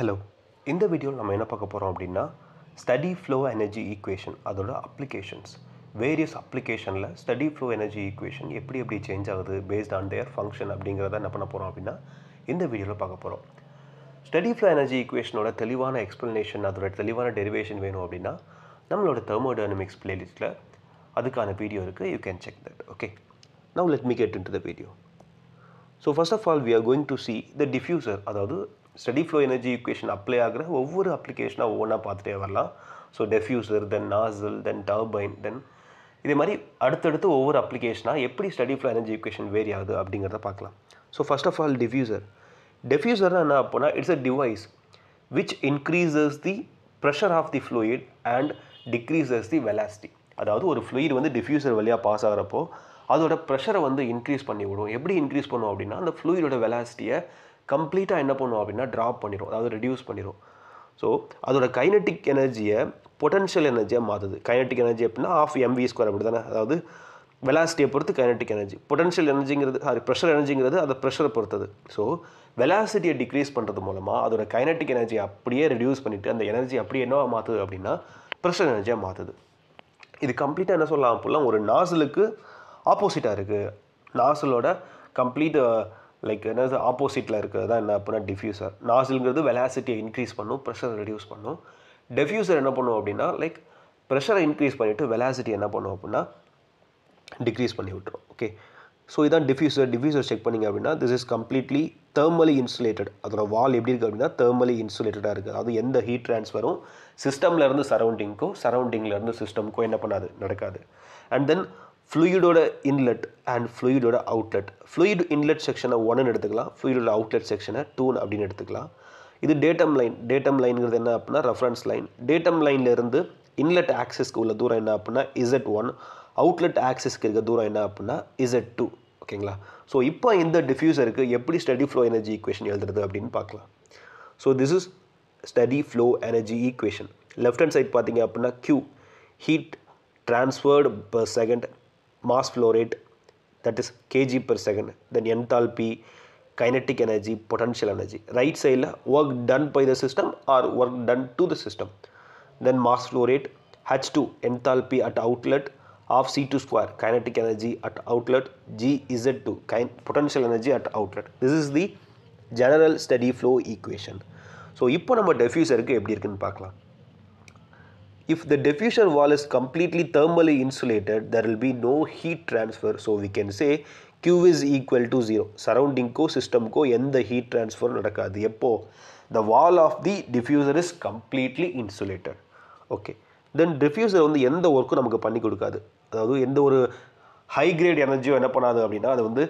Hello இந்த வீடியோவில் நம்ம என்ன பார்க்க போகிறோம் அப்படின்னா ஸ்டடி ஃப்ளோ எனர்ஜி ஈக்குவேஷன் அதோட அப்ளிகேஷன்ஸ் வேரியஸ் அப்ளிகேஷனில் ஸ்டடி ஃப்ளோ எனர்ஜி ஈக்குவேஷன் எப்படி எப்படி சேஞ்ச் ஆகுது பேஸ்ட் ஆன் தேர் ஃபங்க்ஷன் அப்படிங்கிறத என்ன பண்ண போகிறோம் அப்படின்னா இந்த வீடியோவில் பார்க்க போகிறோம் ஸ்டடி ஃப்ளோ எனர்ஜி ஈக்குவேஷனோட தெளிவான எக்ஸ்ப்ளனேஷன் அதோட தெளிவான டெரிவேஷன் வேணும் அப்படின்னா நம்மளோட தெர்மோடைனமிக்ஸ் பிளேலிஸ்ட்டில் அதுக்கான வீடியோ இருக்குது you can check that okay now let me get in the video so first of all we are going to see the diffuser அதாவது steady flow energy equation apply ஆகிற ஒவ்வொரு அப்ளிகேஷனாக ஒவ்வொன்றா பார்த்துட்டே வரலாம் so diffuser then nozzle then turbine then இதே மாதிரி அடுத்தடுத்து ஒவ்வொரு அப்ளிகேஷனாக எப்படி steady flow energy equation vary ஆகுது அப்படிங்கிறத பார்க்கலாம் so first of all diffuser டெஃப்யூசர்னால் என்ன அப்போனா it's a device which increases the pressure of the fluid and decreases the velocity அதாவது ஒரு ஃப்ளூயிட் வந்து டிஃப்யூசர் வழியாக பாஸ் ஆகிறப்போ அதோட ப்ரெஷரை வந்து இன்க்ரீஸ் பண்ணி விடும் எப்படி இன்க்ரீஸ் பண்ணும் அப்படின்னா அந்த ஃப்ளூயிடோட வெலாசிட்டியை கம்ப்ளீட்டாக என்ன பண்ணுவோம் அப்படின்னா ட்ராப் பண்ணிடும் அதாவது ரெடியூஸ் பண்ணிடும் ஸோ அதோட கைனட்டிக் எனர்ஜியை பொட்டன்ஷியல் எனர்ஜியாக மாற்றுது கைனட்டிக் எனர்ஜி அப்படின்னா ஆஃப் எம்வி ஸ்கொயர் அப்படி தானே அதாவது வெலாசிட்டியை பொறுத்து கைனட்டிக் எனர்ஜி பொட்டன்ஷியல் எனர்ஜிங்கிறது சாரி ப்ரெஷர் எனர்ஜிங்கிறது அதை ப்ரெஷரை பொறுத்தது ஸோ வெலாசிட்டியை டிக்ரீஸ் பண்ணுறது மூலமாக அதோட கைனட்டிக் எனர்ஜி அப்படியே ரெடியூஸ் பண்ணிவிட்டு அந்த எனர்ஜி அப்படியே என்ன மாற்றுது அப்படின்னா ப்ரெஷர் எனர்ஜியாக மாற்றுது இது கம்ப்ளீட்டாக என்ன சொல்லலாம் அப்படிலாம் ஒரு நாசலுக்கு ஆப்போசிட்டாக இருக்குது நாசலோட கம்ப்ளீட் லைக் என்னது ஆப்போசிட்டில் இருக்கிறது தான் என்ன அப்படின்னா டிஃப்யூசர் நாசில்ங்கிறது வெலாசிட்டியை இன்க்ரீஸ் பண்ணும் ப்ரெஷரை ரெடியூஸ் பண்ணும் டெஃப்யூசர் என்ன பண்ணும் அப்படின்னா லைக் ப்ரெஷரை இன்க்ரீஸ் பண்ணிவிட்டு வெலாசிட்டி என்ன பண்ணுவோம் அப்படின்னா டிக்ரீஸ் பண்ணி விட்டுரும் ஓகே ஸோ இதான் டிஃப்யூசர் டிஃப்யூசர் செக் பண்ணிங்க அப்படின்னா this is completely thermally insulated அதோட வால் எப்படி இருக்குது அப்படின்னா தேர்மலி இன்சுலேட்டடாக இருக்குது அது எந்த ஹீட் ட்ரான்ஸ்ஃபரும் சிஸ்டம்லேருந்து சரௌண்டிங்க்கும் இருந்து சிஸ்டம்க்கும் என்ன பண்ணாது நடக்காது அண்ட் தென் ஃப்ளூயிடோட இன்லெட் அண்ட் ஃப்ளூயிடோட அவுட்லெட் ஃப்ளூயிட் இன்லெட் செக்ஷனை ஒன்னு எடுத்துக்கலாம் ஃப்ளூயிடோட அவுட்லெட் செக்ஷனை டூன்னு அப்படின்னு எடுத்துக்கலாம் இது டேட்டம் லைன் டேட்டம் லைன்கிறது என்ன அப்படின்னா ரெஃபரன்ஸ் லைன் டேட்டம் லைன்லேருந்து இன்லெட் ஆக்சஸ்க்கு உள்ள தூரம் என்ன அப்படின்னா இசட் ஒன் அவுட்லெட் ஆக்சஸ்க்கு இருக்க தூரம் என்ன அப்படின்னா இசட் டூ ஓகேங்களா ஸோ இப்போ இந்த டிஃப்யூசருக்கு எப்படி ஸ்டடி ஃப்ளோ எனர்ஜி ஈக்குவேஷன் எழுதுறது அப்படின்னு பார்க்கலாம் so this is steady flow energy equation left hand side பார்த்தீங்க அப்படின்னா Q heat transferred per second mass flow rate that is kg per second then enthalpy kinetic energy potential energy right side la work done by the system or work done to the system then mass flow rate h2 enthalpy at outlet of c2 square kinetic energy at outlet g is gz2 potential energy at outlet this is the general steady flow equation so ipo nama diffuser ku க்கு irukku nu paakalam If the diffuser wall is completely thermally insulated, there will be no heat transfer. So we can say Q is equal to 0. சரௌண்டிங்க்கோ சிஸ்டம்க்கோ எந்த heat ட்ரான்ஸ்ஃபரும் நடக்காது எப்போ the wall of the diffuser is completely insulated okay then diffuser வந்து எந்த ஒர்க்கும் நமக்கு பண்ணி கொடுக்காது அதாவது எந்த ஒரு ஹை கிரேட் எனர்ஜியோ என்ன பண்ணாது அப்படின்னா அதை வந்து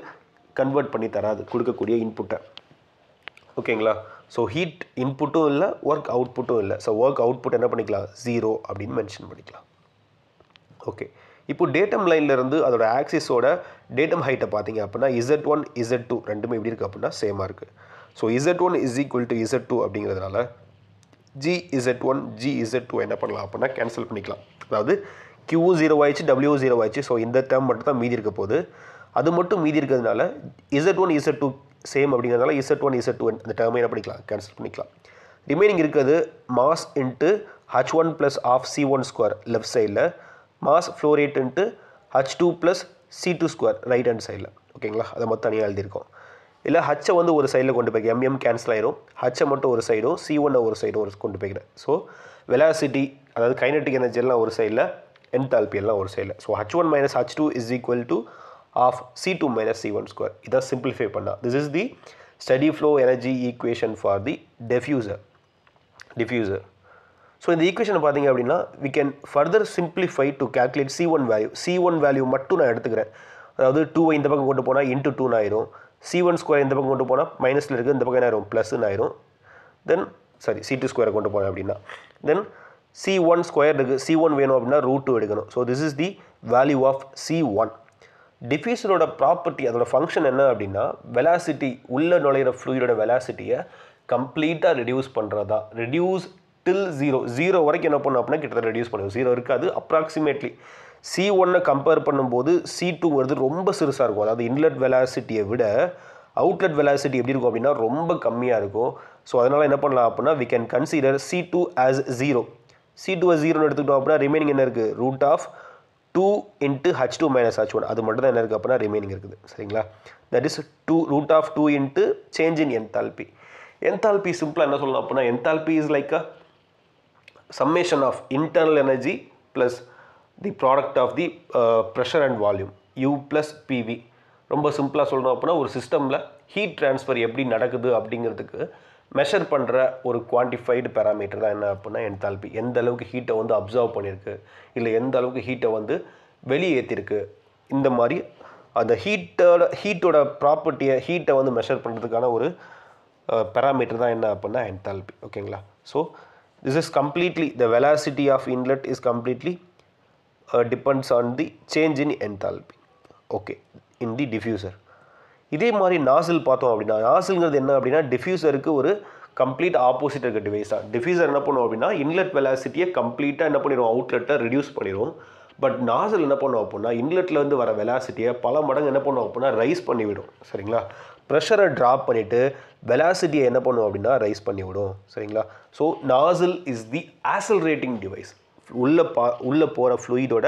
கன்வெர்ட் பண்ணி தராது கொடுக்கக்கூடிய இன்புட்டை ஓகேங்களா ஸோ ஹீட் இன்புட்டும் இல்லை ஒர்க் அவுட்புட்டும் இல்லை ஸோ ஒர்க் அவுட்புட் என்ன பண்ணிக்கலாம் ஜீரோ அப்படின்னு மென்ஷன் பண்ணிக்கலாம் ஓகே இப்போ டேட்டம் லைன்லேருந்து அதோட ஆக்சிஸோட டேட்டம் ஹைட்டை பார்த்தீங்க அப்படின்னா இசட் ஒன் இசட் டூ ரெண்டுமே எப்படி இருக்குது அப்படின்னா சேமாக இருக்குது so Z one is equal to Z two அப்படிங்கிறதுனால G Z one G Z two என்ன பண்ணலாம் அப்படின்னா கேன்சல் பண்ணிக்கலாம் அதாவது கியூ ஜீரோ ஆயிடுச்சு டபிள்யூ ஜீரோ ஆயிடுச்சு ஸோ இந்த டேம் மட்டும் தான் மீதி இருக்க போகுது அது மட்டும் மீதி இருக்கிறதுனால Z one Z two same அப்படிங்கிறதுனால இசட் ஒன் இசட் ஒன் இந்த டேர்மை என்ன பண்ணிக்கலாம் கேன்சல் பண்ணிக்கலாம் ரிமைனிங் இருக்கிறது mass into H one plus half C one square left சைடில் mass flow rate into H two plus C two square right hand சைடில் ஓகேங்களா அதை மொத்தம் தனியாக எழுதியிருக்கோம் இல்லை ஹச்சை வந்து ஒரு சைடில் கொண்டு போய்க்கேன் எம்எம் கேன்சல் ஆயிரும் ஹச்சை மட்டும் ஒரு சைடும் சி ஒன்னை ஒரு சைடும் ஒரு கொண்டு போய்க்கிறேன் ஸோ வெலாசிட்டி அதாவது கைனட்டிக் எனர்ஜி எல்லாம் ஒரு சைடில் என்தால்பி எல்லாம் ஒரு சைடில் so H one minus H two is equal to half C two minus C one square இதை சிம்பிளிஃபை பண்ணால் this is the steady flow energy equation for the diffuser diffuser so இந்த equation பார்த்தீங்க அப்படின்னா we can further simplify to calculate C one value C one value மட்டும் நான் எடுத்துக்கிறேன் அதாவது டூவை இந்த பக்கம் கொண்டு போனால் இன்ட்டு டூன்னு ஆயிரும் சி ஒன் ஸ்கொயர் இந்த பக்கம் கொண்டு போனால் மைனஸில் இருக்குது இந்த பக்கம் என்ன ஆயிரும் ப்ளஸ்ன்னு ஆயிரும் தென் சாரி சி டூ ஸ்கொயரை கொண்டு போனேன் அப்படின்னா தென் சி ஒன் ஸ்கொயர் இருக்குது சி ஒன் வேணும் அப்படின்னா ரூட் டூ எடுக்கணும் so this is the value of C one டிஃபியூசரோட ப்ராப்பர்ட்டி அதோட ஃபங்க்ஷன் என்ன அப்படின்னா வெலாசிட்டி உள்ளே நுழையிற ஃப்ளூயிடோட வெலாசிட்டியை கம்ப்ளீட்டாக ரெடியூஸ் பண்ணுறதா ரெடியூஸ் டில் ஜீரோ ஜீரோ வரைக்கும் என்ன பண்ணும் அப்படின்னா கிட்டத்தட்ட ரெடியூஸ் பண்ணும் ஜீரோ இருக்காது அப்ராக்சிமேட்லி சி ஒன்னை கம்பேர் பண்ணும்போது சி டூ வருது ரொம்ப சிறுசாக இருக்கும் அதாவது இன்லெட் வெலாசிட்டியை விட அவுட்லெட் வெலாசிட்டி எப்படி இருக்கும் அப்படின்னா ரொம்ப கம்மியாக இருக்கும் ஸோ அதனால் என்ன பண்ணலாம் அப்படின்னா we can consider C two as zero C two ஜீரோன்னு எடுத்துக்கிட்டோம் அப்படின்னா ரிமைனிங் என்ன இருக்குது root of two into H two minus H one அது மட்டும் தான் என்ன இருக்குது அப்படின்னா ரிமைனிங் இருக்குது சரிங்களா that is two root of two into change in enthalpy enthalpy சிம்பிளாக என்ன சொல்லணும் அப்படின்னா enthalpy is like a summation of internal energy plus the product of the pressure and volume U plus PV ரொம்ப சிம்பிளாக சொல்லணும் அப்படின்னா ஒரு சிஸ்டமில் ஹீட் ட்ரான்ஸ்ஃபர் எப்படி நடக்குது அப்படிங்கிறதுக்கு மெஷர் பண்ணுற ஒரு குவான்டிஃபைடு பேராமீட்டர் தான் என்ன அப்படின்னா என்தால்பி எந்த அளவுக்கு ஹீட்டை வந்து அப்சர்வ் பண்ணியிருக்கு இல்லை எந்த அளவுக்கு ஹீட்டை வந்து வெளியேற்றிருக்கு இந்த மாதிரி அந்த ஹீட்டோட ஹீட்டோட ப்ராப்பர்ட்டியை ஹீட்டை வந்து மெஷர் பண்ணுறதுக்கான ஒரு பேராமீட்டர் தான் என்ன அப்படின்னா என்தால்பி ஓகேங்களா so this is completely the velocity of inlet is completely depends on the change in enthalpy okay in the diffuser இதே மாதிரி நாசில் பார்த்தோம் அப்படின்னா நாசில்ங்கிறது என்ன அப்படின்னா டிஃப்யூசருக்கு ஒரு கம்ப்ளீட் ஆப்போசிட் இருக்க டிவைஸ் தான் டிஃப்யூசர் என்ன பண்ணுவோம் அப்படின்னா இன்லெட் வெலாசிட்டியை கம்ப்ளீட்டாக என்ன பண்ணிடும் அவுட்லெட்டை ரிடியூஸ் பண்ணிடும் பட் நாசல் என்ன பண்ணுவோம் அப்படின்னா இன்லெட்டில் வந்து வர வெலாசிட்டியை பல மடங்கு என்ன பண்ணுவோம் அப்படின்னா ரைஸ் பண்ணிவிடும் சரிங்களா ப்ரெஷரை ட்ராப் பண்ணிவிட்டு வெலாசிட்டியை என்ன பண்ணுவோம் அப்படின்னா ரைஸ் பண்ணிவிடும் சரிங்களா so nozzle is the accelerating device உள்ளே பா உள்ளே போகிற ஃப்ளூயிடோட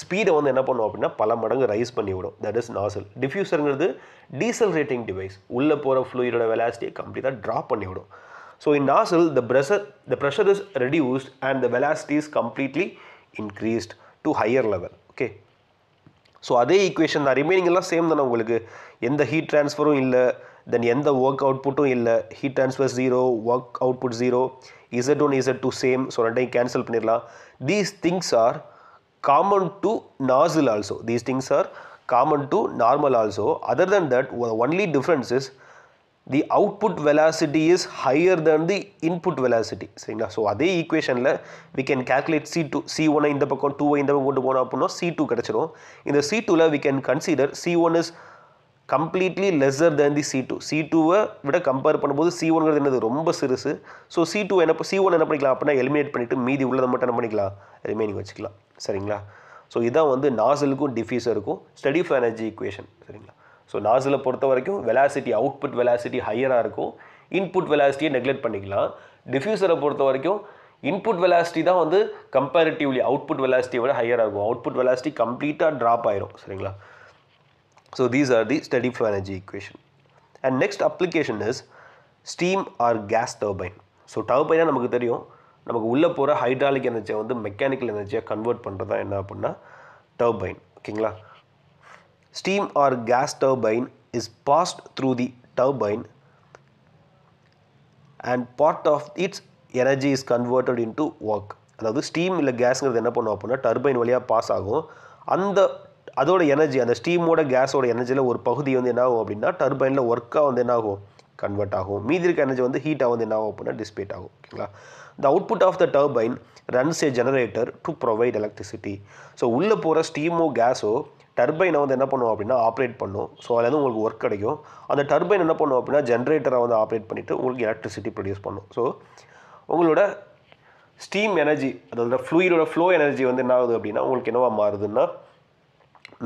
ஸ்பீடை வந்து என்ன பண்ணும் அப்படின்னா பல மடங்கு ரைஸ் பண்ணிவிடும் தட் இஸ் நாசல் டிஃப்யூசருங்கிறது டீசல் ரேட்டிங் டிவைஸ் உள்ளே போகிற ஃப்ளூயிடோட வெலாசிட்டியை கம்ப்ளீட்டாக ட்ராப் பண்ணிவிடும் so in nozzle the pressure the pressure is reduced and the velocity is completely increased to higher level okay so அதே ஈக்குவேஷன் தான் ரிமைனிங் எல்லாம் சேம் தானே உங்களுக்கு எந்த ஹீட் ட்ரான்ஸ்ஃபரும் இல்லை தென் எந்த ஒர்க் அவுட்புட்டும் இல்லை heat transfer zero work output zero Z one Z two same so ரெண்டையும் கேன்சல் பண்ணிடலாம் these things are common to nozzle also. These things are common to normal also. Other than that, only difference is the output velocity is higher than the input velocity So, so that equation, we can calculate C two C ஒன்னை இந்த 2 in the பக்கம் கொண்டு போனோம் அப்படின்னா C two கிடச்சிரும் இந்த C டூவில் we can consider completely lesser than the C two C டூவை விட கம்பேர் பண்ணும்போது சி ஒன்கிறது என்னது ரொம்ப சிறுசு ஸோ சி டூ என்ன சி ஒன் என்ன பண்ணிக்கலாம் அப்படின்னா எலிமினேட் பண்ணிவிட்டு மீதி உள்ளதை மட்டும் என்ன பண்ணிக்கலாம் ரிமைனிங் வச்சுக்கலாம் சரிங்களா ஸோ இதான் வந்து நாசிலுக்கும் டிஃப்யூஸருக்கும் ஸ்டடி ஃபார் எனர்ஜி ஈக்குவேஷன் சரிங்களா ஸோ நாசிலை பொறுத்த வரைக்கும் வெலாசிட்டி அவுட்புட் வெலாசிட்டி ஹையராக இருக்கும் இன்புட் வெலாசிட்டியை நெக்லெக்ட் பண்ணிக்கலாம் டிஃப்யூசரை பொறுத்த வரைக்கும் இன்புட் வெலாசிட்டி தான் வந்து கம்பேரிட்டிவ்லி அவுட்புட் வெலாசிட்டியை விட ஹையராக இருக்கும் அவுட்புட் வெலாசிட்டி கம்ப்ளீட்டாக ட்ராப் ஆயிரும் சரிங்களா So these are the steady flow energy equation. And next application is steam or gas turbine. So டர்பைனாக நமக்கு தெரியும் நமக்கு உள்ளே போகிற ஹைட்ராலிக் எனர்ஜியை வந்து மெக்கானிக்கல் எனர்ஜியாக கன்வெர்ட் பண்ணுறதா என்ன அப்படின்னா டர்பைன் ஓகேங்களா steam or gas turbine is passed through the turbine and part of its energy is converted into work அதாவது ஸ்டீம் இல்லை கேஸுங்கிறது என்ன பண்ணுவோம் அப்படின்னா டர்பைன் வழியாக பாஸ் ஆகும் அந்த அதோட எனர்ஜி அந்த ஸ்டீமோட கேஸோட எனர்ஜியில் ஒரு பகுதி வந்து என்ன ஆகும் அப்படின்னா டர்பைனில் ஒர்க்காக வந்து என்ன ஆகும் கன்வெர்ட் ஆகும் மீதி இருக்க எனர்ஜி வந்து ஹீட்டாக வந்து என்ன ஆகும் அப்படின்னா டிஸ்பேட் ஆகும் ஓகேங்களா the output of the turbine runs a generator to provide electricity so உள்ளே போகிற ஸ்டீமோ கேஸோ டர்பைனை வந்து என்ன பண்ணுவோம் அப்படின்னா ஆப்ரேட் பண்ணும் ஸோ அதில் வந்து உங்களுக்கு ஒர்க் கிடைக்கும் அந்த டர்பைன் என்ன பண்ணும் அப்படின்னா ஜென்ரேட்டரை வந்து ஆப்ரேட் பண்ணிவிட்டு உங்களுக்கு எலக்ட்ரிசிட்டி ப்ரொடியூஸ் பண்ணும் ஸோ உங்களோட ஸ்டீம் எனர்ஜி அதாவது ஃப்ளூயிடோட ஃப்ளோ எனர்ஜி வந்து என்ன ஆகுது அப்படின்னா உங்களுக்கு என்னவா மாறுதுன்னா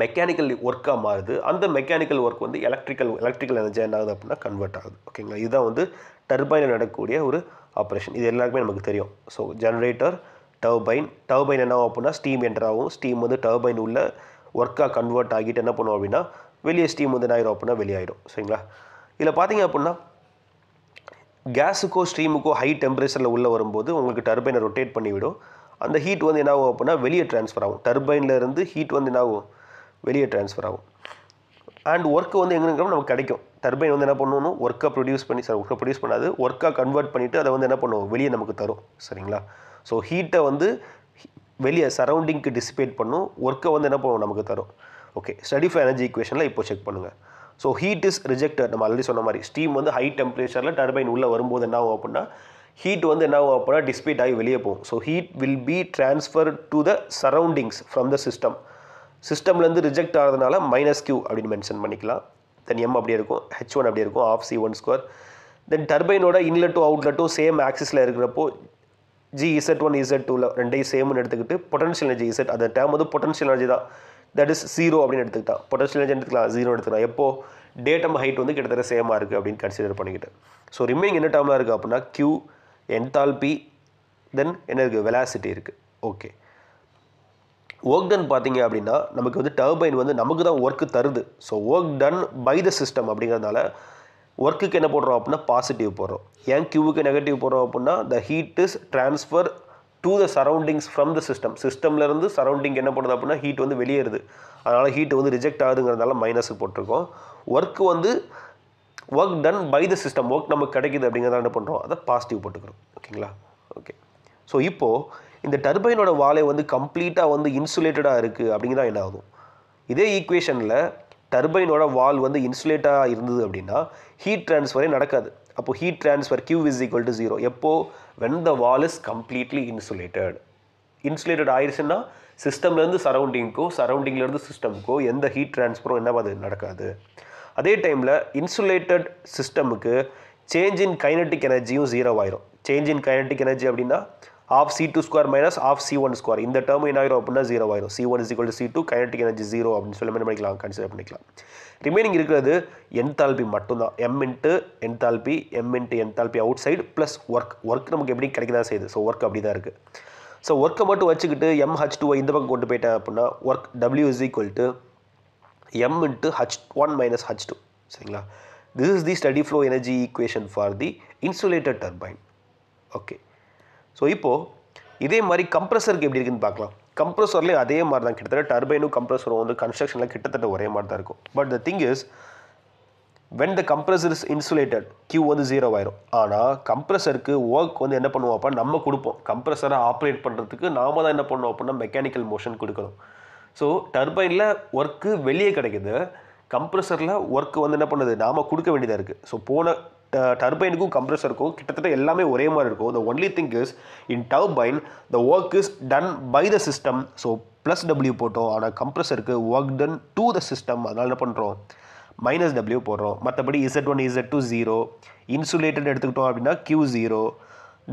மெக்கானிக்கல் ஒர்க்காக மாறுது அந்த மெக்கானிக்கல் ஒர்க் வந்து எலக்ட்ரிக்கல் எலக்ட்ரிக்கல் எனர்ஜி என்ன ஆகுது அப்படின்னா கன்வெர்ட் ஆகுது ஓகேங்களா இதுதான் வந்து டர்பைனில் நடக்கக்கூடிய ஒரு ஆப்ரேஷன் இது எல்லாருக்குமே நமக்கு தெரியும் ஸோ ஜென்ரேட்டர் டர்பைன் டர்பைன் என்ன ஆகும் அப்படின்னா ஸ்டீம் என்டர் ஆகும் ஸ்டீம் வந்து டர்பைன் உள்ள ஒர்க்காக கன்வெர்ட் ஆகிட்டு என்ன பண்ணுவோம் அப்படின்னா வெளியே ஸ்டீம் வந்து என்ன ஆயிரும் அப்படின்னா வெளியாயிடும் சரிங்களா இதில் பார்த்தீங்க அப்படின்னா கேஸுக்கோ ஸ்டீமுக்கோ ஹை டெம்பரேச்சரில் உள்ளே வரும்போது உங்களுக்கு டர்பைனை ரொட்டேட் பண்ணிவிடும் அந்த ஹீட் வந்து என்ன ஆகும் அப்படின்னா வெளியே ட்ரான்ஸ்ஃபர் ஆகும் டர்பைனில் இருந்து ஹீட் வந்து என்ன ஆகும் வெளியே ட்ரான்ஸ்ஃபர் ஆகும் அண்ட் ஒர்க்கு வந்து எங்கே இருக்கிறோம் நமக்கு கிடைக்கும் டர்பைன் வந்து என்ன பண்ணணும் ஒர்க்காக ப்ரொடியூஸ் பண்ணி சார் ஒர்க்கை ப்ரொடியூஸ் பண்ணாது ஒர்க்காக கன்வெர்ட் பண்ணிவிட்டு அதை வந்து என்ன பண்ணுவோம் வெளியே நமக்கு தரும் சரிங்களா ஸோ ஹீட்டை வந்து வெளியே சரௌண்டிங்க்கு டிசிபேட் பண்ணும் ஒர்க்கை வந்து என்ன பண்ணுவோம் நமக்கு தரும் ஓகே ஸ்டடி ஃபார் எனர்ஜி ஈக்குவேஷனில் இப்போ செக் பண்ணுங்கள் ஸோ ஹீட் இஸ் ரிஜெக்டட் நம்ம ஆல்ரெடி சொன்ன மாதிரி ஸ்டீம் வந்து ஹை டெம்பரேச்சரில் டர்பைன் உள்ளே வரும்போது என்ன ஆகும் அப்படின்னா ஹீட் வந்து என்ன ஆகும் அப்படின்னா டிஸ்பீட் ஆகி வெளியே போகும் so heat will be transfer to the surroundings from the system சிஸ்டம்லேருந்து ரிஜெக்ட் ஆகிறதுனால மைனஸ் கியூ அப்படின்னு மென்ஷன் பண்ணிக்கலாம் தென் எம் அப்படியே இருக்கும் ஹெச் ஒன் அப்படியே இருக்கும் half C one square then டர்பைனோட இன்லெட்டும் அவுட்லெட்டும் சேம் ஆக்சிஸில் இருக்கிறப்போ ஜி இசட் ஒன் இசட் டூவில் ரெண்டையும் சேம்னு எடுத்துக்கிட்டு பொட்டன்ஷியல் எனர்ஜி இசட் அந்த டேம் வந்து பொட்டன்ஷியல் எனர்ஜி தான் தட் இஸ் ஜீரோ அப்படின்னு எடுத்துக்கிட்டான் பொட்டன்ஷியல் எனர்ஜி எடுத்துக்கலாம் ஜீரோ எடுத்துக்கலாம் எப்போ டேட்டம் ஹைட் வந்து கிட்டத்தட்ட சேமாக இருக்குது அப்படின்னு கன்சிடர் பண்ணிக்கிட்டு ஸோ ரிமைனிங் என்ன டேம்லாம் இருக்குது அப்படின்னா கியூ என்தால்பி தென் என்ன இருக்குது வெலாசிட்டி இருக்குது ஓகே ஒர்க் டன் பார்த்தீங்க அப்படின்னா நமக்கு வந்து டர்பைன் வந்து நமக்கு தான் ஒர்க்கு தருது so work done by the system அப்படிங்கிறதுனால ஒர்க்குக்கு என்ன போடுறோம் அப்படின்னா பாசிட்டிவ் போடுறோம் ஏன் கியூவுக்கு நெகட்டிவ் போடுறோம் அப்படின்னா the heat is transfer to the surroundings from the system சிஸ்டம்லேருந்து சரௌண்டிங் என்ன பண்ணுது அப்படின்னா ஹீட் வந்து வெளியேறுது அதனால் ஹீட் வந்து ரிஜெக்ட் ஆகுதுங்கிறதுனால மைனஸுக்கு போட்டிருக்கோம் ஒர்க்கு வந்து work done by the system work நமக்கு கிடைக்குது அப்படிங்கிறத என்ன பண்ணுறோம் அதை பாசிட்டிவ் போட்டுக்கிறோம் ஓகேங்களா ஓகே ஸோ இப்போது இந்த டர்பைனோட வாழை வந்து கம்ப்ளீட்டாக வந்து இன்சுலேட்டடாக இருக்குது அப்படிங்கிறா என்ன ஆகும் இதே ஈக்குவேஷனில் டர்பைனோட வால் வந்து இன்சுலேட்டாக இருந்தது அப்படின்னா ஹீட் ட்ரான்ஸ்ஃபரே நடக்காது அப்போ heat transfer Q is equal to zero எப்போது when the wall is completely insulated insulated ஆயிடுச்சுன்னா சிஸ்டம்லேருந்து சரௌண்டிங்க்கோ சரௌண்டிங்லேருந்து சிஸ்டம்க்கோ எந்த ஹீட் ட்ரான்ஸ்ஃபரும் என்ன அது நடக்காது அதே டைமில் இன்சுலேட்டட் சிஸ்டமுக்கு சேஞ்ச் இன் கைனட்டிக் எனர்ஜியும் ஜீரோ ஆயிரும் சேஞ்ச் இன் கைனட்டிக் எனர்ஜி அப்படின்னா half C two square minus half C one square இந்த டேர்ம் என்ன ஆயிரும் அப்படின்னா ஜீரோ ஆயிரும் C one is equal C two kinetic energy zero அப்படின்னு சொல்லி என்ன பண்ணிக்கலாம் கன்சிடர் பண்ணிக்கலாம் ரிமைனிங் இருக்கிறது என்தால்பி மட்டும்தான் M into enthalpy M into enthalpy outside plus work work நமக்கு எப்படி கிடைக்க தான் செய்யுது ஸோ ஒர்க் அப்படி தான் இருக்குது ஸோ ஒர்க்கை மட்டும் வச்சுக்கிட்டு எம் ஹச் டூவை இந்த பக்கம் கொண்டு போயிட்டேன் அப்படின்னா work W is equal to M into H one minus H two சரிங்களா this is the steady flow energy equation for the insulated turbine okay so இப்போது இதே மாதிரி கம்ப்ரெசருக்கு எப்படி இருக்குன்னு பார்க்கலாம் கம்ப்ரெசர்லேயும் அதே மாதிரி தான் கிட்டத்தட்ட டர்பைனும் கம்ப்ரெசரும் வந்து கன்ஸ்ட்ரக்ஷனில் கிட்டத்தட்ட ஒரே மாதிரி தான் இருக்கும் but the thing is when the compressor is insulated Q வந்து ஜீரோ ஆயிரும் ஆனால் கம்ப்ரெசருக்கு ஒர்க் வந்து என்ன பண்ணுவோம் அப்போ நம்ம கொடுப்போம் கம்ப்ரெசரை ஆப்ரேட் பண்ணுறதுக்கு நாம தான் என்ன பண்ணுவோம் அப்படின்னா மெக்கானிக்கல் மோஷன் கொடுக்கணும் ஸோ டர்பைனில் ஒர்க்கு வெளியே கிடைக்குது கம்ப்ரெசரில் ஒர்க்கு வந்து என்ன பண்ணுது நாம் கொடுக்க வேண்டியதாக இருக்குது ஸோ போன டர்பைனுக்கும் கம்ப்ரெஸருக்கும் கிட்டத்தட்ட எல்லாமே ஒரே மாதிரி இருக்கும் the only thing is in turbine the work is done by the system so plus W போட்டோம் ஆனால் கம்ப்ரெஸருக்கு work done to the system அதனால் என்ன பண்ணுறோம் மைனஸ் டபிள்யூ போடுறோம் மற்றபடி Z one Z two zero insulated எடுத்துக்கிட்டோம் அப்படின்னா Q zero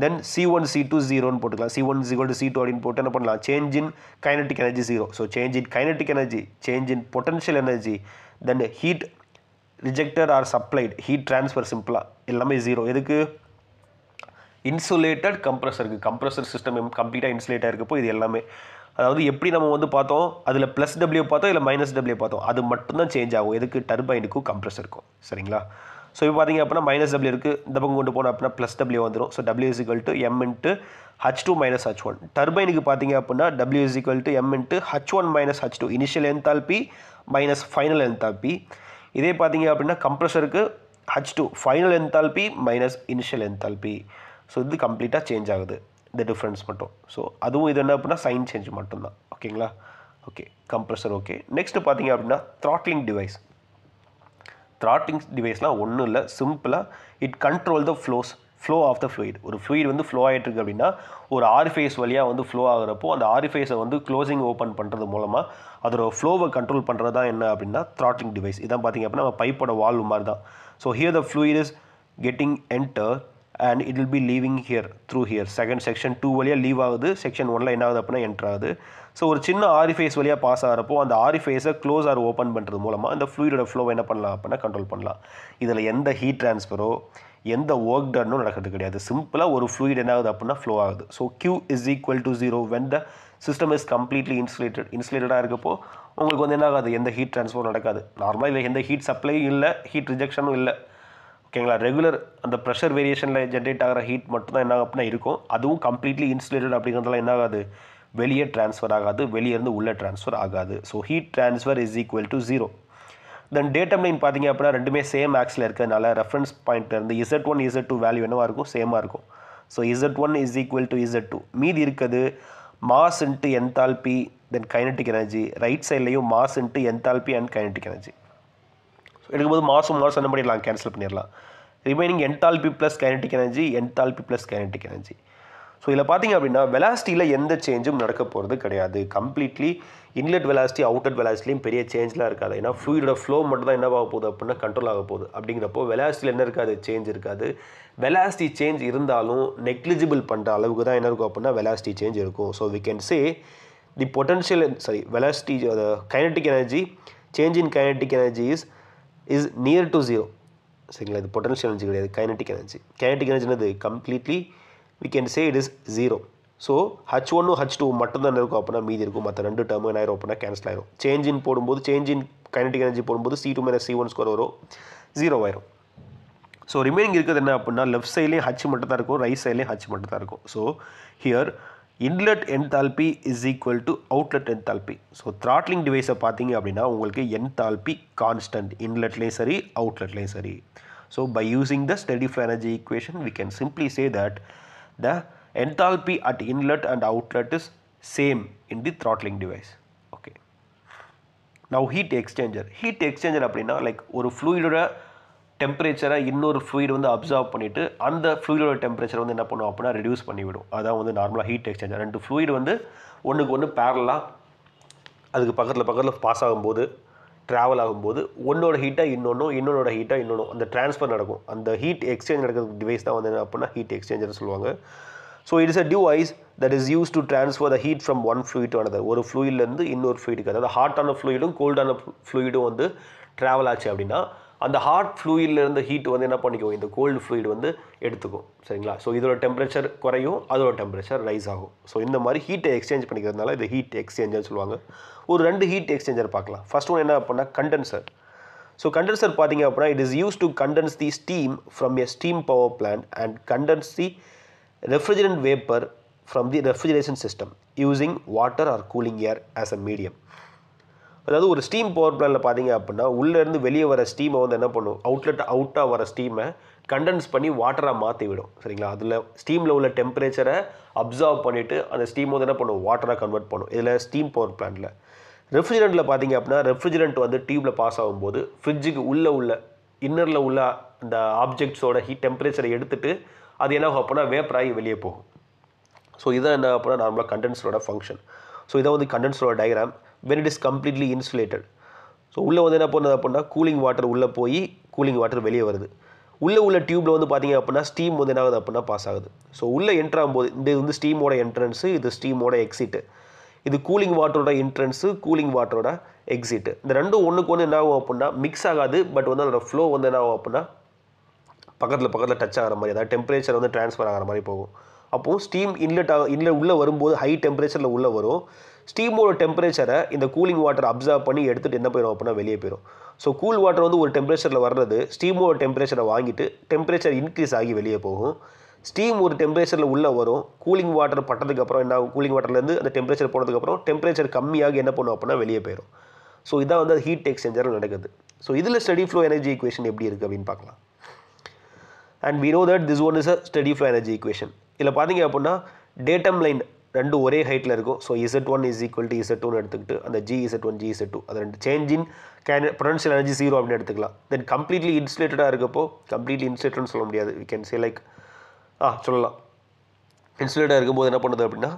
then C one C two ஜீரோன்னு போட்டுக்கலாம் C one zero C two அப்படின்னு போட்டு என்ன பண்ணலாம் change in kinetic energy zero so change in kinetic energy change in potential energy then heat rejected or supplied heat transfer சிம்பிளாக எல்லாமே zero எதுக்கு insulated கம்ப்ரஸருக்கு compressor system கம்ப்ளீட்டாக இன்சுலேட்டாக இருக்கப்போ இது எல்லாமே அதாவது எப்படி நம்ம வந்து பார்த்தோம் அதில் ப்ளஸ் டபிள்யூ பார்த்தோம் இல்லை மைனஸ் டபிள்யூ பார்த்தோம் அது மட்டும்தான் சேஞ்ச் ஆகும் எதுக்கு டர்பைனுக்கும் கம்ப்ரஸருக்கும் சரிங்களா ஸோ இப்போ பார்த்திங்க அப்படின்னா மைனஸ் டபிள்யூ இருக்குது இந்த பக்கம் கொண்டு போனோம் அப்படின்னா ப்ளஸ் டபிள்யூ வந்துடும் so W is to M into H two minus H one டர்பைனுக்கு பார்த்தீங்க அப்படின்னா W is to M into H one minus H two initial enthalpy minus final enthalpy இதே பார்த்தீங்க அப்படின்னா கம்ப்ரஸருக்கு H two final enthalpy minus initial enthalpy so இது கம்ப்ளீட்டாக change ஆகுது இந்த டிஃப்ரென்ஸ் மட்டும் ஸோ அதுவும் இது என்ன அப்படின்னா சைன் சேஞ்ச் மட்டும்தான் ஓகேங்களா ஓகே கம்ப்ரெஷர் ஓகே நெக்ஸ்ட்டு பார்த்தீங்க அப்படின்னா த்ராட்லிங் டிவைஸ் த்ராட்லிங் டிவைஸ்லாம் ஒன்றும் இல்லை சிம்பிளாக it control the flows flow of the fluid ஒரு ஃப்ளூயிட் வந்து ஃப்ளோ ஆகிட்டுருக்கு அப்படின்னா ஒரு ஆரிஃபேஸ் வழியாக வந்து ஃப்ளோ ஆகிறப்போ அந்த ஆரிஃபேஸை வந்து க்ளோசிங் ஓப்பன் பண்ணுறது மூலமாக அதோட ஃப்ளோவை கண்ட்ரோல் பண்ணுறது தான் என்ன அப்படின்னா த்ராட்டிங் டிவைஸ் இதான் பார்த்திங்க அப்படின்னா நம்ம பைப்போட வால்வ் மாதிரி தான் so here the fluid is getting enter and it will be leaving here through here second section two வழியாக லீவ் ஆகுது செக்ஷன் ஒனில் என்ன ஆகுது அப்படின்னா என்ட்ரு ஆகுது ஸோ ஒரு சின்ன ஆரிஃபேஸ் வழியாக பாஸ் ஆகிறப்போ அந்த ஆரிஃபேஸை க்ளோஸ் ஆர் ஓப்பன் பண்ணுறது மூலமாக அந்த ஃப்ளூயிடோட ஃப்ளோ என்ன பண்ணலாம் அப்படின்னா கண்ட்ரோல் பண்ணலாம் இதில் எந்த ஹீட் ட்ரான்ஸ்ஃபரோ எந்த ஒர்க் டன்னும் நடக்கிறது கிடையாது சிம்பிளாக ஒரு ஃப்ளூயிட் என்ன ஆகுது அப்படின்னா ஃப்ளோ ஆகுது so Q is equal to zero when the system is completely insulated இன்சுலேட்டடாக இருக்கப்போ உங்களுக்கு வந்து என்ன ஆகாது எந்த ஹீட் ட்ரான்ஸ்ஃபர் நடக்காது நார்மலாக இல்லை எந்த ஹீட் சப்ளையும் இல்லை ஹீட் ரிஜெக்ஷனும் இல்லை ஓகேங்களா ரெகுலர் அந்த ப்ரெஷர் வேரியேஷனில் ஜென்ரேட் ஆகிற ஹீட் மட்டும் தான் என்ன அப்படின்னா இருக்கும் அதுவும் கம்ப்ளீட்லி இன்சுலேட்டட் அப்படிங்கிறதுலாம் என்ன ஆகாது வெளியே ட்ரான்ஸ்ஃபர் ஆகாது வெளியேருந்து உள்ளே ட்ரான்ஸ்ஃபர் ஆகாது so heat transfer is equal to zero then datum line பார்த்தீங்க அப்படின்னா ரெண்டுமே சேம் ஆக்ஸில் இருக்கிறதுனால ரெஃபரன்ஸ் பாயிண்ட்லேருந்து Z one Z two value என்னவாக இருக்கும் சேமாக இருக்கும் so Z one is equal to Z two மீதி இருக்கிறது mass into enthalpy then kinetic energy right சைட்லேயும் mass into enthalpy and kinetic energy எடுக்கும்போது மாசும் மாசம் என்ன பண்ணிடலாம் கேன்சல் பண்ணிடலாம் remaining enthalpy plus kinetic energy enthalpy plus kinetic energy so இதில் பார்த்தீங்க அப்படின்னா வெலாசிட்டியில் எந்த சேஞ்சும் நடக்க போகிறது கிடையாது கம்ப்ளீட்லி இன்லெட் வெலாசிட்டி அவுட்லெட் வெலாசிட்டிலையும் பெரிய சேஞ்செலாம் இருக்காது ஏன்னா ஃப்ளூயிடோட ஃப்ளோ மட்டும் தான் என்ன போகுது அப்படின்னா கண்ட்ரோல் ஆக போகுது அப்படிங்கிறப்போ வெலாசிட்டியில் என்ன இருக்காது சேஞ்ச் இருக்காது வெலாசிட்டி சேஞ்ச் இருந்தாலும் நெக்லிஜிபிள் பண்ணுற அளவுக்கு தான் என்ன இருக்கும் அப்படின்னா வெலாசிட்டி சேஞ்ச் இருக்கும் so we can say the potential sorry velocity kinetic energy change in kinetic energy is is near to zero சரிங்களா இது பொட்டன்ஷியல் எனர்ஜி கிடையாது கைனட்டிக் எனர்ஜி கைனட்டிக் எனர்ஜினது completely we can say it is zero so H ஒன்னும் H two மட்டும்தான் இருக்கும் அப்படின்னா மீதி இருக்கும் மற்ற ரெண்டு டேர்மும் என்ன ஆயிரும் அப்படின்னா கேன்சல் ஆயிரும் சேஞ்ச் இன் போடும்போது சேஞ்ச் இன் கைனடிக் எனர்ஜி போடும்போது C two minus C one square வரும் ஜீரோ ஆயிரும் ஸோ ரிமைனிங் இருக்கிறது என்ன அப்படின்னா லெஃப்ட் சைட்லேயும் ஹச் மட்டும் தான் இருக்கும் ரைட் சைட்லேயும் ஹச் மட்டும் தான் இருக்கும் so here inlet enthalpy is equal to outlet enthalpy so throttling டிவைஸை பார்த்தீங்க அப்படின்னா உங்களுக்கு என்தால்பி கான்ஸ்டன்ட் இன்லெட்லேயும் சரி அவுட்லெட்லேயும் சரி so by using the steady flow energy equation we can simply say that the enthalpy at inlet and outlet is same in the throttling device okay now heat exchanger heat exchanger அப்படின்னா like ஒரு ஃப்ளூயிடோட டெம்பரேச்சரை இன்னொரு fluid வந்து observe பண்ணிவிட்டு அந்த ஃப்ளூயிடோட temperature வந்து என்ன பண்ணுவோம் அப்படின்னா ரெடியூஸ் பண்ணிவிடும் அதான் வந்து நார்மலாக ஹீட் எக்ஸ்சேஞ்சர் ரெண்டு ஃப்ளூயிட் வந்து ஒன்றுக்கு ஒன்று பேரலாக அதுக்கு பக்கத்தில் பக்கத்தில் பாஸ் ஆகும்போது ட்ராவல் ஆகும்போது ஒன்னோட ஹீட்டாக இன்னொன்றும் இன்னொன்னோட ஹீட்டாக இன்னொன்றும் அந்த ட்ரான்ஸ்ஃபர் நடக்கும் அந்த ஹீட் எக்ஸ்சேஞ்ச் நடக்கிற டிவைஸ் தான் வந்து என்ன அப்படின்னா ஹீட் எக்ஸ்சேஞ்சர்னு சொல்லுவாங்க so it's a a device that is use to transfer the heat from one fluid to another ஒரு ஃப்ளூயிட்லேருந்து இன்னொரு ஃப்ளூயிடுக்கு அதாவது ஹாட்டான ஃப்ளூயிடும் கோல்டான ஃப்ளூயிடும் வந்து ட்ராவல் ஆச்சு அப்படின்னா அந்த ஹார்ட் ஃப்ளூயிடில் இருந்த ஹீட் வந்து என்ன பண்ணிக்கும் இந்த கோல்டு ஃப்ளூயிட் வந்து எடுத்துக்கும் சரிங்களா ஸோ இதோட டெம்பரேச்சர் குறையும் அதோட டெம்பரேச்சர் ரைஸ் ஆகும் ஸோ இந்த மாதிரி ஹீட்டை எக்ஸ்சேஞ்ச் பண்ணிக்கிறதுனால இது ஹீட் எக்ஸ்சேஞ்சர்னு சொல்லுவாங்க ஒரு ரெண்டு ஹீட் எக்ஸ்சேஞ்சர் பார்க்கலாம் ஃபஸ்ட் ஒன் என்ன அப்படின்னா கண்டென்சர் ஸோ கண்டென்சர் பார்த்தீங்க அப்படின்னா it is use to condense the steam from a steam power plant and condense the refrigerant vapour from the refrigeration system using water or cooling air as a medium அதாவது ஒரு steam power பிளான்ல பார்த்தீங்க அப்படின்னா உள்ளேருந்து வெளியே வர ஸ்டீமை வந்து என்ன பண்ணும் அவுட்லெட் அவுட்டாக வர ஸ்டீமை கண்டென்ஸ் பண்ணி வாட்டராக மாற்றி விடும் சரிங்களா அதில் ஸ்டீமில் உள்ள டெம்பரேச்சரை அப்சர்வ் பண்ணிவிட்டு அந்த ஸ்டீம் வந்து என்ன பண்ணும் வாட்டராக கன்வெர்ட் பண்ணும் இதில் ஸ்டீம் பவர் பிளான்ட்டில் ரெஃப்ரிஜரண்ட்டில் பார்த்தீங்க அப்படின்னா ரெஃப்ரிஜரண்ட் வந்து டியூப்பில் பாஸ் ஆகும்போது ஃப்ரிட்ஜுக்கு உள்ளே உள்ள இன்னரில் உள்ள அந்த ஆப்ஜெக்ட்ஸோட ஹீட் டெம்பரேச்சரை எடுத்துகிட்டு அது என்ன ஆகும் அப்படின்னா வேப்பராகி வெளியே போகும் ஸோ இதான் என்ன அப்படின்னா நார்மலாக கண்டென்ஸரோட ஃபங்க்ஷன் ஸோ இதான் வந்து கண்டென்ஸரோட diagram when it is completely insulated so உள்ளே வந்து என்ன பண்ணுது அப்படின்னா கூலிங் வாட்டர் உள்ளே போய் கூலிங் வாட்டர் வெளியே வருது உள்ளே உள்ள டியூப்பில் வந்து பார்த்தீங்க அப்படின்னா ஸ்டீம் வந்து என்னாகுது அப்படின்னா பாஸ் ஆகுது ஸோ உள்ளே என்ட்ரு ஆகும்போது இது வந்து ஸ்டீமோட என்ட்ரன்ஸு இது ஸ்டீமோட எக்ஸிட்டு இது கூலிங் வாட்டரோட என்ட்ரன்ஸு கூலிங் வாட்டரோட எக்ஸிட்டு இந்த ரெண்டும் ஒன்றுக்கு வந்து என்னாகும் ஆகும் அப்படின்னா மிக்ஸ் ஆகாது பட் வந்து அதோடய ஃப்ளோ வந்து என்னாகும் ஆகும் அப்படின்னா பக்கத்தில் பக்கத்தில் டச் ஆகிற மாதிரி அதாவது டெம்பரேச்சர் வந்து ட்ரான்ஸ்ஃபர் ஆகிற மாதிரி போகும் அப்போது ஸ்டீம் இன்லெட் ஆக இன்லெட் உள்ளே வரும்போது ஹை டெம்பரேச்சரில் உள்ளே வரும் ஸ்டீமோட டெம்பரேச்சரை இந்த கூலிங் வாட்டர் அப்சர்வ் பண்ணி எடுத்துகிட்டு என்ன போயிடும் அப்படின்னா வெளியே போயிடும் ஸோ கூல் வாட்டர் வந்து ஒரு டெம்பரேச்சரில் வர்றது ஸ்டீமோட டெம்பரேச்சரை வாங்கிட்டு டெம்பரேச்சர் இன்க்ரீஸ் ஆகி வெளியே போகும் ஸ்டீம் ஒரு டெம்பரேச்சரில் உள்ளே வரும் கூலிங் வாட்டர் பட்டதுக்கப்புறம் என்ன கூலிங் வாட்டர்லேருந்து அந்த டெம்பரேச்சர் போனதுக்கப்புறம் டெம்பரேச்சர் கம்மியாகி என்ன பண்ணும் அப்படின்னா வெளியே போயிடும் ஸோ இதான் வந்து ஹீட் எக்ஸ்சேஞ்சரில் நடக்குது ஸோ இதில் ஸ்டடி ஃப்ளோ எனர்ஜி ஈக்குவேஷன் எப்படி இருக்குது அப்படின்னு பார்க்கலாம் and we know that this one is a steady flow energy equation இதில் பார்த்தீங்க அப்படின்னா டேட்டம் லைன் ரெண்டும் ஒரே ஹைட்டில் இருக்கும் so Z one is equal to Z one எடுத்துக்கிட்டு அந்த G Z one G Z two அது ரெண்டு change in can potential energy zero அப்படின்னு எடுத்துக்கலாம் தென் கம்ப்ளீட்லி இன்சுலேட்டடாக இருக்கப்போ கம்ப்ளீட்லி இன்சுலேட்டட்னு சொல்ல முடியாது we can say like ah சொல்லலாம் இன்சுலேட்டாக இருக்கும்போது என்ன பண்ணுது அப்படின்னா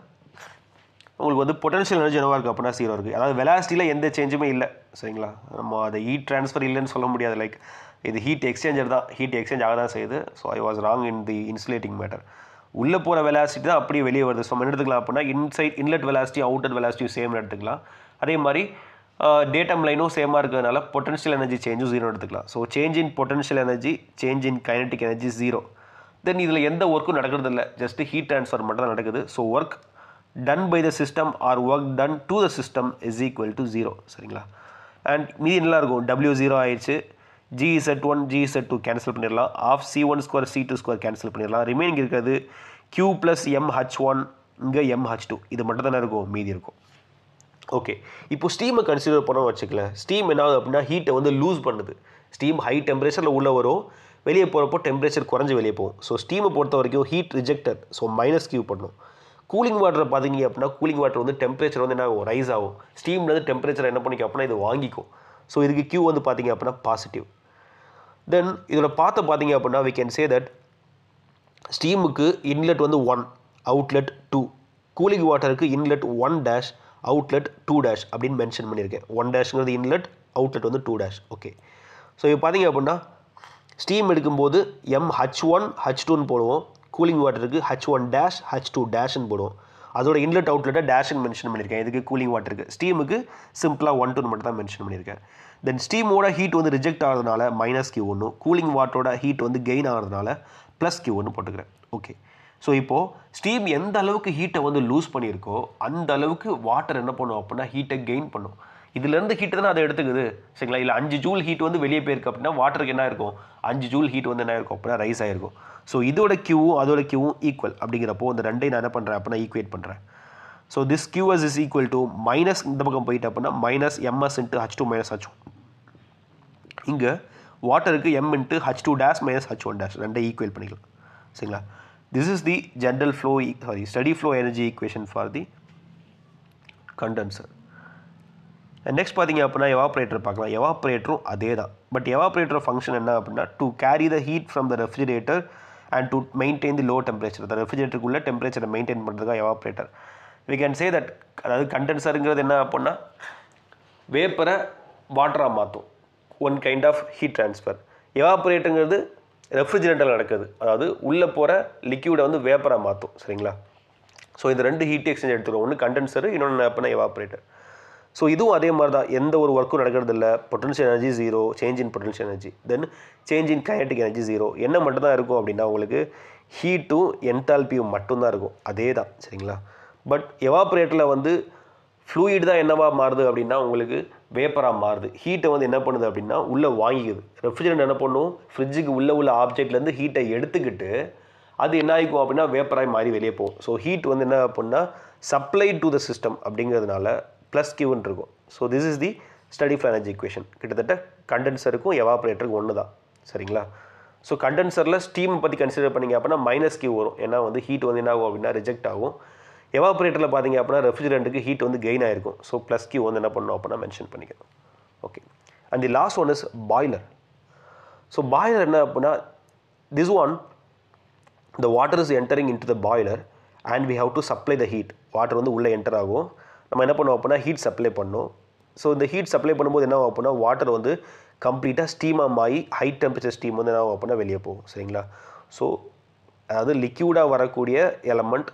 உங்களுக்கு வந்து பொட்டன்ஷியல் எனர்ஜி என்னவாக இருக்குது அப்படின்னா ஜீரோ இருக்குது அதாவது வெலாசிட்டியில் எந்த சேஞ்சுமே இல்லை சரிங்களா நம்ம அதை ஹீட் ட்ரான்ஸ்ஃபர் இல்லைன்னு சொல்ல முடியாது லைக் இது ஹீட் எக்ஸ்சேஞ்சர் தான் ஹீட் எக்ஸ்சேஞ்ச் ஆக தான் செய்யுது so I was wrong in the insulating matter உள்ளே போகிற வெலாசிட்டி தான் அப்படியே வெளியே வருது ஸோ நம்ம எடுத்துக்கலாம் அப்படின்னா இன்சைட் இன்லெட் வெலாசிட்டி அவுட்டர் வெலாசிட்டியும் சேம்னு எடுத்துக்கலாம் அதே மாதிரி டேட்டம் லைனும் சேமாக இருக்கிறதுனால பொட்டன்ஷியல் எனர்ஜி சேஞ்சும் ஜீரோ எடுத்துக்கலாம் so change in potential energy change in kinetic energy zero then இதில் எந்த ஒர்க்கும் நடக்கிறது இல்லை ஜஸ்ட் ஹீட் ட்ரான்ஸ்ஃபர் மட்டும் தான் நடக்குது so work done by the system or work done to the system is equal to zero சரிங்களா அண்ட் மீதி நல்லா இருக்கும் டபிள்யூ ஜீரோ ஆயிடுச்சு G Z one G Z two cancel பண்ணிடலாம் of C one square C two square cancel பண்ணிடலாம் remaining இருக்கிறது Q plus M H one இங்கே M H two இது மட்டும் தானே இருக்கும் மீதி இருக்கும் ஓகே இப்போ ஸ்டீமை கன்சிடர் பண்ணோம்னு வச்சுக்கல ஸ்டீம் என்ன ஆகுது அப்படின்னா ஹீட்டை வந்து லூஸ் பண்ணுது ஸ்டீம் ஹை டெம்பரேச்சரில் உள்ளே வரும் வெளியே போகிறப்போ டெம்பரேச்சர் குறைஞ்சி வெளியே போகும் ஸோ ஸ்டீமை பொறுத்த வரைக்கும் heat rejector so minus Q பண்ணும் கூலிங் வாட்டரை பார்த்தீங்க அப்படின்னா கூலிங் வாட்டர் வந்து டெம்பரேச்சர் வந்து என்ன ஆகும் ரைஸ் ஆகும் ஸ்டீம்லேருந்து டெம்பரேச்சர் என்ன பண்ணிக்கோ அப்படின்னா இது வாங்கிக்கும் ஸோ இதுக்கு கியூ வந்து பார்த்தீங்க அப்படின்னா பாசிட்டிவ் தென் இதில் பார்த்து பார்த்தீங்க அப்படின்னா வி கேன் சே தட் ஸ்டீமுக்கு இன்லெட் வந்து ஒன் அவுட்லெட் டூ கூலிங் வாட்டருக்கு inlet one dash outlet two dash அப்படின்னு மென்ஷன் பண்ணியிருக்கேன் ஒன் டேஷ்ங்கிறது இன்லெட் அவுட்லெட் வந்து டூ டேஷ் ஓகே ஸோ இப்போ பார்த்தீங்க அப்படின்னா ஸ்டீம் எடுக்கும்போது எம் ஹச் ஒன் ஹச் டூன்னு போடுவோம் கூலிங் வாட்டருக்கு H one dash H two டேஷ்னு போடுவோம் அதோட இன்லெட் அவுட்லெட்டை டேஷன் மென்ஷன் பண்ணியிருக்கேன் இதுக்கு கூலிங் வாட்டருக்கு ஸ்டீமுக்கு சிம்பிளாக ஒன் டூ மட்டும் தான் மென்ஷன் பண்ணியிருக்கேன் தென் ஸ்டீமோட ஹீட் வந்து ரிஜெக்ட் ஆகிறதுனால மைனஸ் கியூ ஒன்று கூலிங் வாட்டரோட ஹீட் வந்து கெயின் ஆகிறதுனால ப்ளஸ் கியூ ஒன்று போட்டுக்கிறேன் ஓகே ஸோ இப்போது ஸ்டீம் எந்த அளவுக்கு ஹீட்டை வந்து லூஸ் பண்ணியிருக்கோ அந்த அளவுக்கு வாட்டர் என்ன பண்ணும் அப்படின்னா ஹீட்டை கெயின் பண்ணும் இதுலேருந்து ஹீட்டு தான் அதை எடுத்துக்குது சரிங்களா இல்லை அஞ்சு ஜூல் ஹீட் வந்து வெளியே போயிருக்கு அப்படின்னா வாட்டருக்கு என்ன இருக்கும் அஞ்சு ஜூல் ஹீட் வந்து என்ன இருக்கும் அப்படின்னா ரைஸ் ஆகிருக்கும் ஸோ இதோட கியூவும் அதோட கியூவும் ஈக்குவல் அப்படிங்கிறப்போ அந்த ரெண்டையும் நான் என்ன பண்ணுறேன் அப்படின்னா ஈக்குவேட் பண்ணுறேன் so this QS is equal to minus இந்த பக்கம் போயிட்டு அப்படின்னா minus MS into H two minus H இங்கே வாட்டருக்கு M into H two dash minus H one dash ரெண்டை ஈக்குவல் பண்ணிக்கலாம் சரிங்களா this is the general flow sorry steady flow energy equation for the condenser next பார்த்தீங்க அப்படின்னா evaporator பார்க்கலாம் எவாப்ரேட்டரும் அதே தான் பட் எவாப்ரேட்டர் ஃபங்க்ஷன் என்ன அப்படின்னா to carry the heat from the refrigerator and to maintain the low temperature அந்த ரெஃப்ரிஜரேட்டருக்குள்ளே டெம்பரேச்சரை மெயின்டைன் பண்ணுறதுக்காக evaporator we can say that அதாவது கண்டென்சருங்கிறது என்ன அப்புடின்னா வேப்பரை வாட்டராக மாற்றும் one kind of heat transfer எவாப்ரேட்டுங்கிறது ரெஃப்ரிஜரேட்டரில் நடக்குது அதாவது உள்ளே போகிற லிக்யூடை வந்து வேப்பராக மாற்றும் சரிங்களா ஸோ இந்த ரெண்டு ஹீட் எக்ஸ்சேஞ்ச் எடுத்துக்கிறோம் ஒன்று கண்டென்சரு இன்னொன்று அப்படின்னா எவாப்ரேட்டர் ஸோ இதுவும் அதே மாதிரி தான் எந்த ஒரு ஒர்க்கும் நடக்கிறது இல்லை potential energy zero change in potential energy then change in kinetic energy zero என்ன மட்டும் தான் இருக்கும் அப்படின்னா உங்களுக்கு ஹீட்டும் என்டால்பியும் மட்டும்தான் இருக்கும் அதே தான் சரிங்களா பட் எவாப்ரேட்டரில் வந்து ஃப்ளூயிட் தான் என்னவாக மாறுது அப்படின்னா உங்களுக்கு வேப்பராக மாறுது ஹீட்டை வந்து என்ன பண்ணுது அப்படின்னா உள்ளே வாங்கிக்குது ரெஃப்ரிஜரேட் என்ன பண்ணும் ஃப்ரிட்ஜுக்கு உள்ளே உள்ள ஆப்ஜெக்ட்லேருந்து ஹீட்டை எடுத்துக்கிட்டு அது என்ன ஆகிக்கும் அப்படின்னா வேப்பராகி மாறி வெளியே போகும் ஸோ ஹீட் வந்து என்ன அப்படின்னா சப்ளை டு த சிஸ்டம் அப்படிங்கிறதுனால ப்ளஸ் கியூன்னு இருக்கும் so this is the steady flange equation கிட்டத்தட்ட கண்டென்சருக்கும் எவாப்ரேட்டருக்கும் ஒன்று தான் சரிங்களா ஸோ கண்டென்சரில் ஸ்டீம் பற்றி கன்சிடர் பண்ணிங்க அப்படின்னா மைனஸ் கியூ வரும் ஏன்னா வந்து ஹீட் வந்து என்ன ஆகும் அப்படின்னா ரிஜெக்ட் ஆகும் எவாப்ரேட்டரில் பார்த்தீங்க அப்படின்னா ரெஃப்ரிஜரண்ட்டுக்கு ஹீட் வந்து கெயின் ஆகிருக்கும் ஸோ ப்ளஸ் கியூ வந்து என்ன பண்ணணும் அப்படின்னா மென்ஷன் பண்ணிக்கணும் okay and the last one is boiler so boiler என்ன அப்படின்னா this one the water is entering into the boiler and we have to supply the heat water வந்து உள்ளே enter ஆகும் நம்ம என்ன பண்ணுவோம் அப்படின்னா ஹீட் சப்ளை பண்ணோம் ஸோ இந்த ஹீட் சப்ளை பண்ணும்போது என்ன ஆகும் அப்படின்னா வாட்டர் வந்து கம்ப்ளீட்டாக ஸ்டீமாக ஆகி ஹை டெம்பரேச்சர் ஸ்டீம் வந்து என்ன ஆகும் அப்படின்னா வெளியே போகும் சரிங்களா ஸோ அதாவது லிக்யூடாக வரக்கூடிய எலமெண்ட்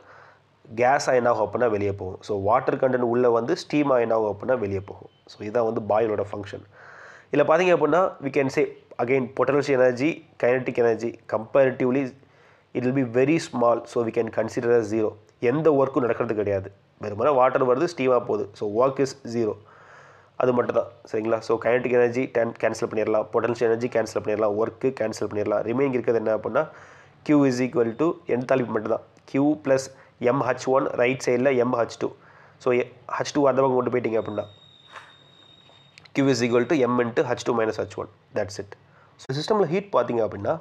கேஸ் ஆயினாகும் அப்படின்னா வெளியே போகும் ஸோ வாட்டர் கண்டென்ட் உள்ளே வந்து ஸ்டீம் ஆயினாக அப்படின்னா வெளியே போகும் ஸோ இதுதான் வந்து பாயிலோட ஃபங்க்ஷன் இதில் பார்த்தீங்க அப்படின்னா we can say again potential energy kinetic energy comparatively it will be very small so we can consider zero எந்த ஒர்க்கும் நடக்கிறது கிடையாது வெறுமுறை வாட்டர் வருது ஸ்டீவாக போகுது ஸோ ஒர்க் இஸ் ஜீரோ அது மட்டும் தான் சரிங்களா so kinetic energy then cancel பண்ணிடலாம் பொட்டன்ஷியல் எனர்ஜி கேன்சல் பண்ணிடலாம் ஒர்க்கு கேன்சல் பண்ணிடலாம் ரிமைனிங் இருக்கிறது என்ன அப்படின்னா Q is equal to enthalpy மட்டும் தான் Q plus M H one right சைடில் M H two so H two அந்த பக்கம் கொண்டு போயிட்டீங்க அப்படின்னா Q is equal to M into H two minus H one that's it so சிஸ்டமில் heat பார்த்தீங்க அப்படின்னா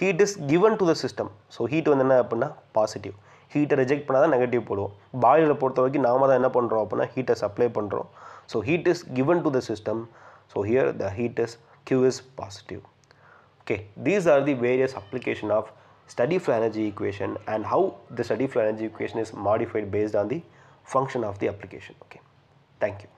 heat is given to the system so heat வந்து என்ன அப்படின்னா பாசிட்டிவ் ஹீட்டை ரிஜெக்ட் பண்ணால் தான் நெகட்டிவ் போடுவோம் பாயிலில் பொறுத்த வரைக்கும் நாம் தான் என்ன பண்ணுறோம் அப்படின்னா ஹீட்டை சப்ளை பண்ணுறோம் so heat is given to the system so here the heat is Q is positive okay these are the various application of steady for energy equation and how the steady for energy equation is modified based on the function of the application okay thank you